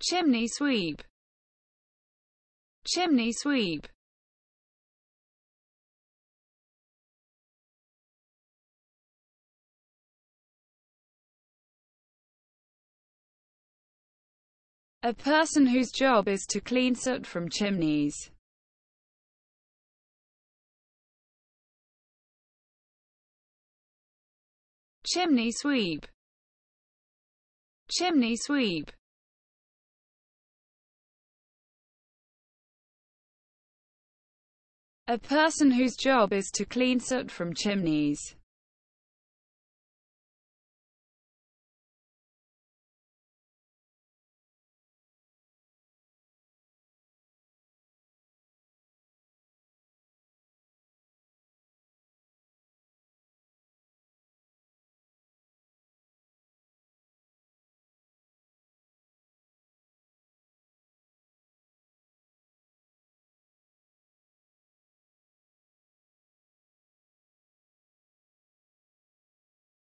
chimney sweep chimney sweep A person whose job is to clean soot from chimneys. Chimney sweep. Chimney sweep. A person whose job is to clean soot from chimneys.